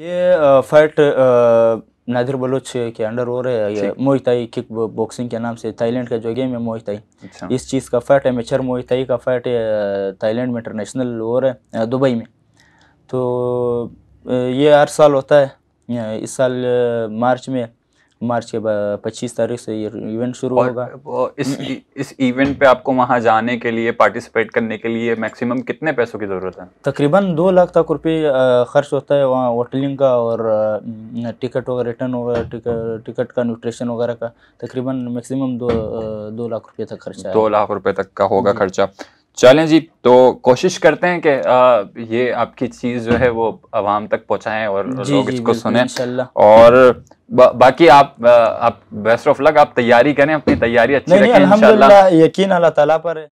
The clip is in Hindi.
ये फाइट नादिर बलोच के अंडर हो रहे है ये मोहिताई किक बॉक्सिंग के नाम से थाईलैंड का जो गेम है मोहिताई अच्छा। इस चीज़ का फाइट है मेचर मोहिताई का फाइट थाईलैंड में इंटरनेशनल हो रहा है दुबई में तो ये हर साल होता है इस साल मार्च में मार्च के पच्चीस तारीख से ये इवेंट शुरू होगा इस हम्म। इस इवेंट पे आपको वहाँ जाने के लिए पार्टिसिपेट करने के लिए मैक्सिमम कितने पैसों की ज़रूरत है तकरीबन दो लाख तक रुपये खर्च होता है वहाँ होटलिंग का और टिकट वगैरह रिटर्न वगैरह टिकट का न्यूट्रिशन वगैरह का तकरीबन मैक्सिमम दो दो लाख रुपये तक खर्चा दो लाख रुपये तक का होगा खर्चा चलें जी तो कोशिश करते हैं कि ये आपकी चीज़ जो है वो आवाम तक पहुँचाएँ और लोग इसको सुने और बा, बाकी आप आप बेस्ट ऑफ लक आप तैयारी करें अपनी तैयारी अच्छी रखें यकीन अल्लाह ताला पर है